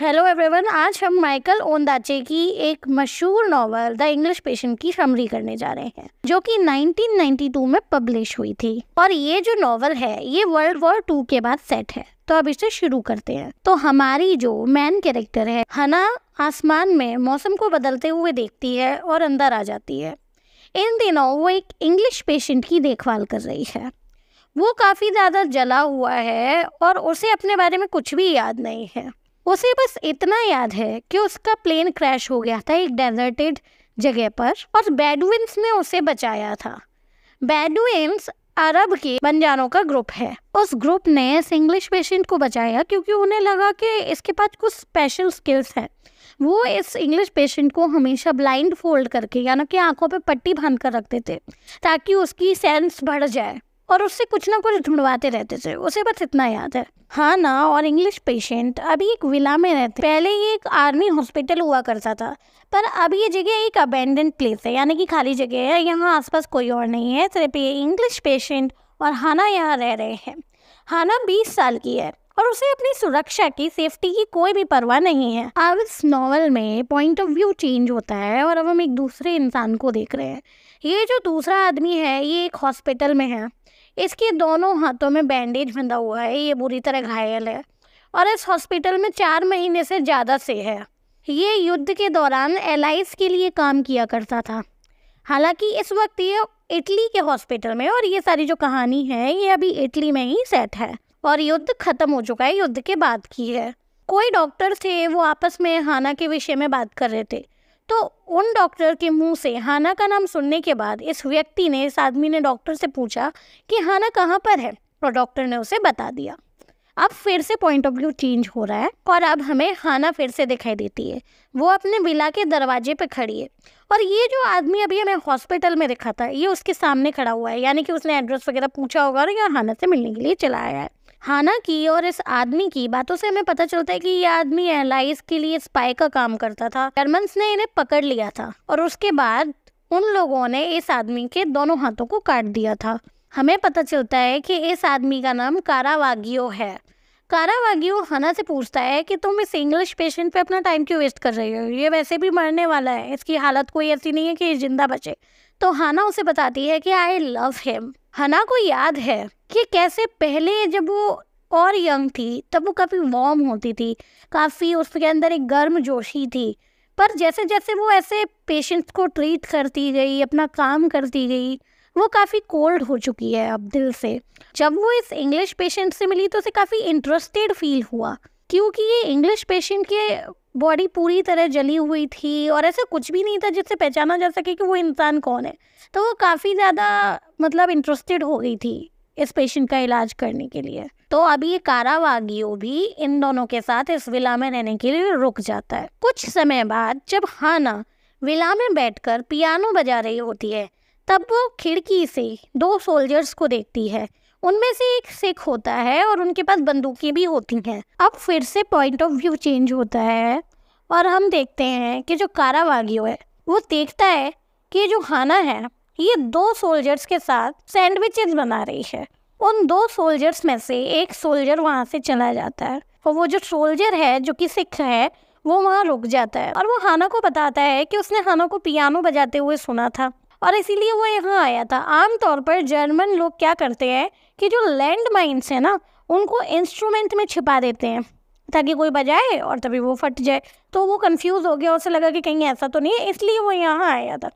hello everyone आज हम Michael ओंदाचे की एक मशहूर नॉवल द इंग्लिश पेशेंट की समरी करने जा रहे हैं जो कि 1992 में पब्लिश हुई थी और ये जो नॉवल है ये वर्ल्ड वॉर टू के बाद सेट है तो अब इसे शुरू करते हैं तो हमारी जो मैन कैरेक्टर है हना आसमान में मौसम को बदलते हुए देखती है और अंदर आ जाती है इन दिनों वो एक इंग्लिश पेशेंट की देखभाल कर रही है वो काफ़ी ज़्यादा जला हुआ है और उसे अपने बारे में कुछ भी याद नहीं है उसे बस इतना याद है कि उसका प्लेन क्रैश हो गया था एक डेजर्टेड जगह पर और बेडविंस ने उसे बचाया था बेडविंस अरब के बंजारों का ग्रुप है उस ग्रुप ने इस इंग्लिश पेशेंट को बचाया क्योंकि उन्हें लगा कि इसके पास कुछ स्पेशल स्किल्स हैं वो इस इंग्लिश पेशेंट को हमेशा ब्लाइंड फोल्ड करके यानी कि आंखों पे पट्टी बांध कर रखते थे ताकि उसकी सेंस बढ़ जाए और उससे कुछ ना कुछ ढूंढवाते रहते थे उसे बस इतना याद है हाँ ना और इंग्लिश पेशेंट अभी एक विला में रहते पहले ये एक आर्मी हॉस्पिटल हुआ करता था पर अब ये जगह एक अबेंडेंट प्लेस है यानी कि खाली जगह है यहाँ आसपास कोई और नहीं है सिर्फ ये इंग्लिश पेशेंट और हाना यहाँ रह रहे हैं हाना बीस साल की है और उसे अपनी सुरक्षा की सेफ्टी की कोई भी परवाह नहीं है अब इस नॉवल में पॉइंट ऑफ व्यू चेंज होता है और अब हम एक दूसरे इंसान को देख रहे हैं ये जो दूसरा आदमी है ये एक हॉस्पिटल में है इसके दोनों हाथों में बैंडेज बंधा हुआ है ये बुरी तरह घायल है और इस हॉस्पिटल में चार महीने से ज़्यादा से है ये युद्ध के दौरान एलाइज के लिए काम किया करता था हालांकि इस वक्त ये इटली के हॉस्पिटल में और ये सारी जो कहानी है ये अभी इटली में ही सेट है और युद्ध खत्म हो चुका है युद्ध के बाद की है कोई डॉक्टर थे वो आपस में हाना के विषय में बात कर रहे थे तो उन डॉक्टर के मुंह से हाना का नाम सुनने के बाद इस व्यक्ति ने इस आदमी ने डॉक्टर से पूछा कि हाना कहाँ पर है और डॉक्टर ने उसे बता दिया अब फिर से पॉइंट ऑफ व्यू चेंज हो रहा है और अब हमें हाना फिर से दिखाई देती है वो अपने विला के दरवाजे पर खड़ी है और ये जो आदमी अभी हमें हॉस्पिटल में दिखा था ये उसके सामने खड़ा हुआ है यानी कि उसने एड्रेस वगैरह पूछा होगा और यहाँ हाना से मिलने के लिए चला आया है हाना की और इस आदमी की बातों से हमें पता चलता है कि ये आदमी एलाइज के लिए स्पाई का काम करता था जर्मन्स ने इन्हें पकड़ लिया था और उसके बाद उन लोगों ने इस आदमी के दोनों हाथों को काट दिया था हमें पता चलता है कि इस आदमी का नाम कारावागियो है कारावागियो हना से पूछता है कि तुम इस इंग्लिश पेशेंट पे अपना टाइम क्यों वेस्ट कर रही हो ये वैसे भी मरने वाला है इसकी हालत कोई ऐसी नहीं है कि ये जिंदा बचे तो हाना उसे बताती है कि आई लव हिम हना को याद है कि कैसे पहले जब वो और यंग थी तब वो काफ़ी वार्म होती थी काफ़ी उसके अंदर एक गर्म जोशी थी पर जैसे जैसे वो ऐसे पेशेंट्स को ट्रीट करती गई अपना काम करती गई वो काफ़ी कोल्ड हो चुकी है अब दिल से जब वो इस इंग्लिश पेशेंट से मिली तो उसे काफ़ी इंटरेस्टेड फील हुआ क्योंकि ये इंग्लिश पेशेंट के बॉडी पूरी तरह जली हुई थी और ऐसा कुछ भी नहीं था जिससे पहचाना जा सके कि वो इंसान कौन है तो वो काफ़ी ज़्यादा मतलब इंटरेस्टेड हो गई थी इस पेशेंट का इलाज करने के लिए तो अभी ये कारावागियो भी इन दोनों के साथ इस विला में रहने के लिए रुक जाता है कुछ समय बाद जब हाना विला में बैठकर पियानो बजा रही होती है तब वो खिड़की से दो सोल्जर्स को देखती है उनमें से एक सिख होता है और उनके पास बंदूकें भी होती हैं अब फिर से पॉइंट ऑफ व्यू चेंज होता है और हम देखते हैं कि जो कारावागियो है वो देखता है कि जो खाना है ये दो सोल्जर्स के साथ सैंडविचेस बना रही है उन दो सोल्जर्स में से एक सोल्जर वहाँ से चला जाता है और वो जो सोल्जर है जो कि सिख है वो वहाँ रुक जाता है और वो हाना को बताता है कि उसने हाना को पियानो बजाते हुए सुना था और इसीलिए वो यहाँ आया था आमतौर पर जर्मन लोग क्या करते हैं कि जो लैंड माइन्स हैं ना उनको इंस्ट्रूमेंट में छिपा देते हैं ताकि कोई बजाए और तभी वो फट जाए तो वो कंफ्यूज हो गया उसे लगा कि कहीं ऐसा तो नहीं है इसलिए वो यहाँ आया था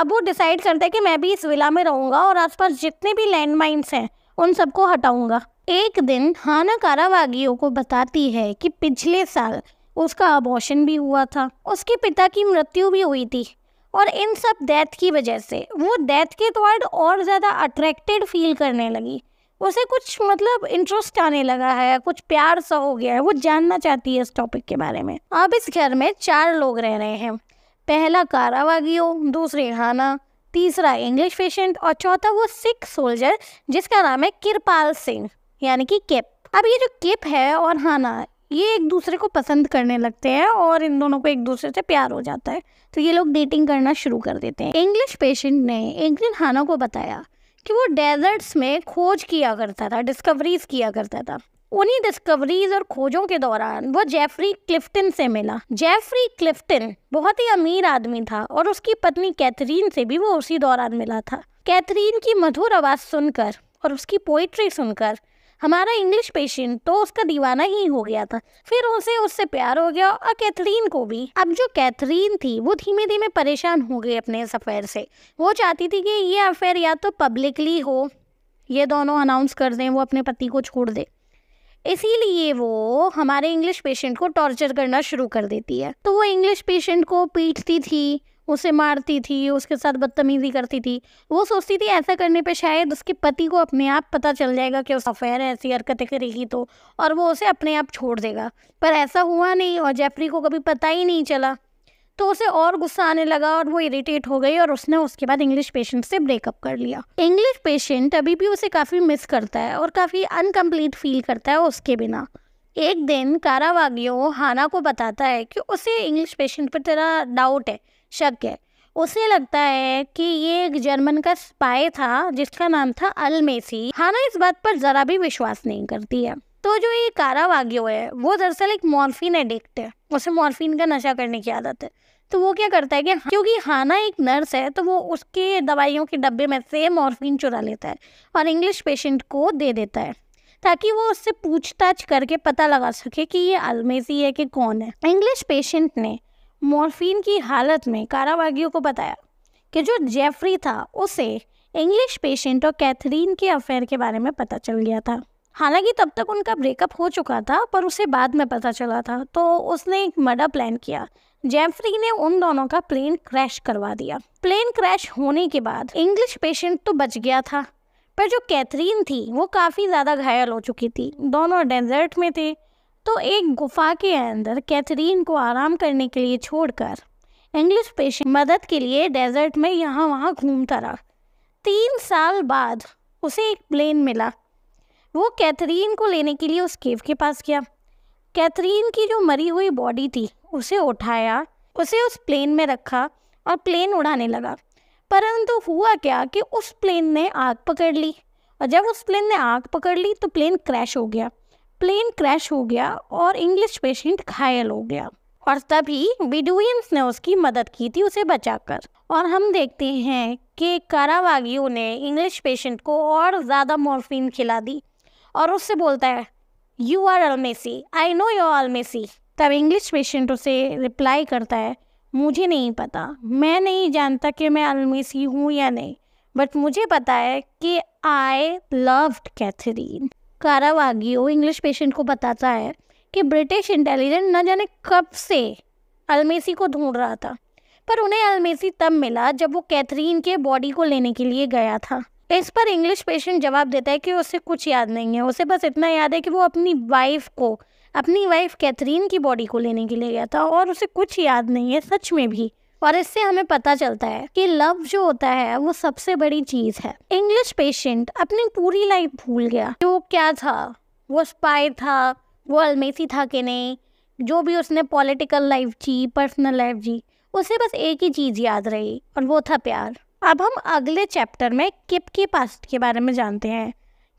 अब वो डिसाइड करता है कि मैं भी इस विला में रहूँगा और आसपास जितने भी लैंड माइंस हैं उन सबको हटाऊँगा एक दिन हाना कारावागियों को बताती है कि पिछले साल उसका अबॉशन भी हुआ था उसके पिता की मृत्यु भी हुई थी और इन सब डेथ की वजह से वो डेथ के वर्ड तो और ज़्यादा अट्रैक्टेड फील करने लगी उसे कुछ मतलब इंटरेस्ट आने लगा है कुछ प्यार सा हो गया है वो जानना चाहती है इस टॉपिक के बारे में अब इस घर में चार लोग रह रहे हैं पहला कारावागी दूसरे हाना तीसरा इंग्लिश पेशेंट और चौथा वो सिख सोल्जर जिसका नाम है किरपाल सिंह यानी कि किप अब ये जो किप है और हाना ये एक दूसरे को पसंद करने लगते हैं और इन दोनों को एक दूसरे से प्यार हो जाता है तो ये लोग डेटिंग करना शुरू कर देते हैं इंग्लिश पेशेंट ने एक दिन हाना को बताया कि वो डेजर्ट्स में खोज किया करता था डिस्कवरीज किया करता था उन्हीं डिस्कवरीज और खोजों के दौरान वो जेफरी क्लिफ्टन से मिला जेफरी क्लिफ्टन बहुत ही अमीर आदमी था और उसकी पत्नी कैथरीन से भी वो उसी दौरान मिला था कैथरीन की मधुर आवाज़ सुनकर और उसकी पोइट्री सुनकर हमारा इंग्लिश पेशेंट तो उसका दीवाना ही हो गया था फिर उसे उससे प्यार हो गया और कैथरीन को भी अब जो कैथरीन थी वो धीमे धीमे परेशान हो गई अपने इस अफेयर से वो चाहती थी कि ये अफेयर या तो पब्लिकली हो ये दोनों अनाउंस कर दें वो अपने पति को छोड़ दे इसीलिए वो हमारे इंग्लिश पेशेंट को टॉर्चर करना शुरू कर देती है तो वो इंग्लिश पेशेंट को पीटती थी उसे मारती थी उसके साथ बदतमीजी करती थी वो सोचती थी ऐसा करने पे शायद उसके पति को अपने आप पता चल जाएगा कि उस अफेयर है ऐसी हरकतें करेगी तो और वो उसे अपने आप छोड़ देगा पर ऐसा हुआ नहीं और जेफरी को कभी पता ही नहीं चला तो उसे और गुस्सा आने लगा और वो इरिटेट हो गई और उसने उसके बाद इंग्लिश पेशेंट से ब्रेकअप कर लिया इंग्लिश पेशेंट अभी भी उसे काफ़ी मिस करता है और काफ़ी अनकम्प्लीट फील करता है उसके बिना एक दिन कारावागियो हाना को बताता है कि उसे इंग्लिश पेशेंट पर तेरा डाउट है शक है उसे लगता है कि ये एक जर्मन का स्पाई था जिसका नाम था अलमेसी हाना इस बात पर जरा भी विश्वास नहीं करती है तो जो ये कारा कारावागियो है वो दरअसल एक मॉर्फिन एडिक्ट है उसे मॉर्फिन का नशा करने की आदत है तो वो क्या करता है कि हाँ, क्योंकि हाना एक नर्स है तो वो उसके दवाइयों के डब्बे में से मॉर्फिन चुरा लेता है और इंग्लिश पेशेंट को दे देता है ताकि वो उससे पूछताछ करके पता लगा सके कि ये अलमेसी है कि कौन है इंग्लिश पेशेंट ने मॉर्फिन की हालत में कारावागियों को बताया कि जो जेफरी था उसे इंग्लिश पेशेंट और कैथरीन के अफेयर के बारे में पता चल गया था हालांकि तब तक उनका ब्रेकअप हो चुका था पर उसे बाद में पता चला था तो उसने एक मर्डर प्लान किया जेफरी ने उन दोनों का प्लेन क्रैश करवा दिया प्लेन क्रैश होने के बाद इंग्लिश पेशेंट तो बच गया था पर जो कैथरीन थी वो काफ़ी ज़्यादा घायल हो चुकी थी दोनों डेजर्ट में थे तो एक गुफा के अंदर कैथरीन को आराम करने के लिए छोड़कर इंग्लिश पेशेंट मदद के लिए डेजर्ट में यहाँ वहाँ घूमता रहा तीन साल बाद उसे एक प्लेन मिला वो कैथरीन को लेने के लिए उस केव के पास गया कैथरीन की जो मरी हुई बॉडी थी उसे उठाया उसे उस प्लेन में रखा और प्लेन उड़ाने लगा परंतु हुआ क्या कि उस प्लेन ने आग पकड़ ली और जब उस प्लेन ने आग पकड़ ली तो प्लेन क्रैश हो गया प्लेन क्रैश हो गया और इंग्लिश पेशेंट घायल हो गया और तभी बिडुइंस ने उसकी मदद की थी उसे बचाकर और हम देखते हैं कि कारावागियों ने इंग्लिश पेशेंट को और ज़्यादा मॉर्फिन खिला दी और उससे बोलता है you are Almasy I know you Almasy तब इंग्लिश पेशेंट उसे रिप्लाई करता है मुझे नहीं पता मैं नहीं जानता कि मैं अलमेसी हूँ या नहीं बट मुझे पता है कि I loved Katharine Caravaggio English patient को बताता है कि ब्रिटिश इंटेलिजेंट न जाने कब से अलमेसी को ढूंढ रहा था पर उन्हें अलमेसी तब मिला जब वो कैथरीन के बॉडी को लेने के लिए गया था इस पर इंग्लिश पेशेंट जवाब देता है कि उसे कुछ याद नहीं है उसे बस इतना याद है कि वो अपनी वाइफ को अपनी वाइफ कैथरीन की बॉडी को लेने के लिए गया था और उसे कुछ याद नहीं है सच में भी और इससे हमें पता चलता है कि लव जो होता है वो सबसे बड़ी चीज़ है इंग्लिश पेशेंट अपनी पूरी लाइफ भूल गया जो क्या था वो स्पाई था वो अलमेसी था कि नहीं जो भी उसने पॉलिटिकल लाइफ जी पर्सनल लाइफ जी उसे बस एक ही चीज़ याद रही और वो था प्यार अब हम अगले चैप्टर में किप के पास्ट के बारे में जानते हैं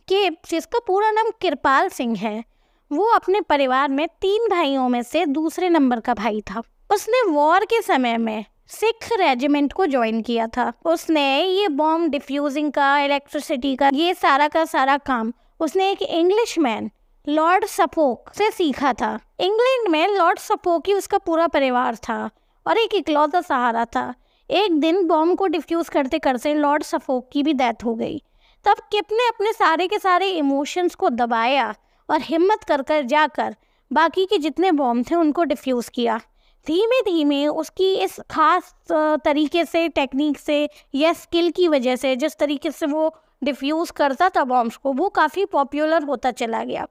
किप जिसका पूरा नाम किरपाल सिंह है वो अपने परिवार में तीन भाइयों में से दूसरे नंबर का भाई था उसने वॉर के समय में सिख रेजिमेंट को ज्वाइन किया था उसने ये बॉम्ब डिफ्यूजिंग का इलेक्ट्रिसिटी का ये सारा का सारा काम उसने एक इंग्लिश मैन लॉर्ड सपोक से सीखा था इंग्लैंड में लॉर्ड सपोक ही उसका पूरा परिवार था और एक इकलौता सहारा था एक दिन बॉम्ब को डिफ्यूज़ करते करते लॉर्ड सपोक की भी डेथ हो गई तब किप ने अपने सारे के सारे इमोशंस को दबाया और हिम्मत कर कर जाकर बाकी के जितने बॉम्ब थे उनको डिफ्यूज़ किया धीमे धीमे उसकी इस खास तरीके से टेक्निक से या स्किल की वजह से जिस तरीके से वो डिफ्यूज़ करता था बॉम्ब्स को वो काफ़ी पॉपुलर होता चला गया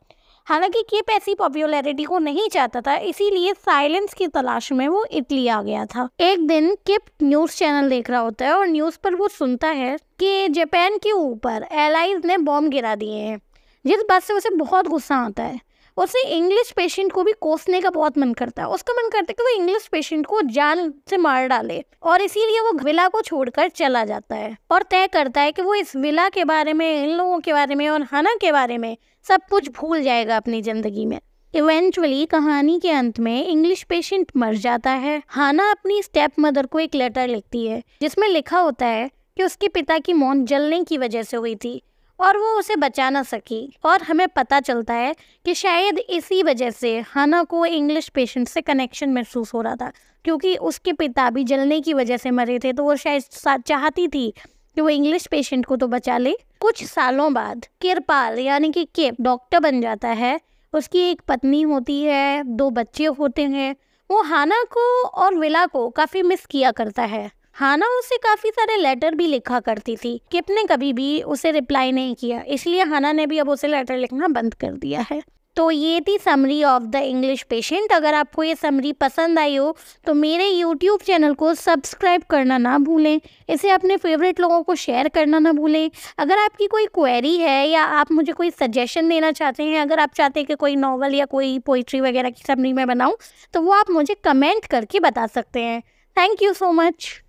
हालांकि किप ऐसी पॉपुलैरिटी को नहीं चाहता था इसीलिए साइलेंस की तलाश में वो इटली आ गया था एक दिन किप न्यूज चैनल देख रहा होता है और न्यूज पर वो सुनता है कि जापान के ऊपर एलाइज ने बॉम्ब गिरा दिए हैं जिस बात से उसे बहुत गुस्सा आता है उसे इंग्लिश पेशेंट को भी कोसने का बहुत मन करता है उसका मन करता है कि वो इंग्लिश पेशेंट को जान से मार डाले और इसीलिए वो विला को छोड़कर चला जाता है और तय करता है कि वो इस विला के बारे में इन लोगों के बारे में और हना के बारे में सब कुछ भूल जाएगा अपनी ज़िंदगी में इवेंचुअली कहानी के अंत में इंग्लिश पेशेंट मर जाता है हाना अपनी स्टेप मदर को एक लेटर लिखती है जिसमें लिखा होता है कि उसके पिता की मौत जलने की वजह से हुई थी और वो उसे बचा ना सकी और हमें पता चलता है कि शायद इसी वजह से हाना को इंग्लिश पेशेंट से कनेक्शन महसूस हो रहा था क्योंकि उसके पिता भी जलने की वजह से मरे थे तो वो शायद चाहती थी कि वो इंग्लिश पेशेंट को तो बचा ले कुछ सालों बाद किरपाल यानी कि के डॉक्टर बन जाता है उसकी एक पत्नी होती है दो बच्चे होते हैं वो हाना को और विला को काफ़ी मिस किया करता है हाना उसे काफ़ी सारे लेटर भी लिखा करती थी किप ने कभी भी उसे रिप्लाई नहीं किया इसलिए हाना ने भी अब उसे लेटर लिखना बंद कर दिया है तो ये थी summary of the English patient अगर आपको ये समरी पसंद आई हो तो मेरे यूट्यूब चैनल को सब्सक्राइब करना ना भूलें इसे अपने फेवरेट लोगों को शेयर करना ना भूलें अगर आपकी कोई क्वेरी है या आप मुझे कोई सजेशन देना चाहते हैं अगर आप चाहते हैं कि कोई नॉवल या कोई पोइट्री वगैरह की समरी मैं बनाऊँ तो वो आप मुझे कमेंट करके बता सकते हैं थैंक यू सो मच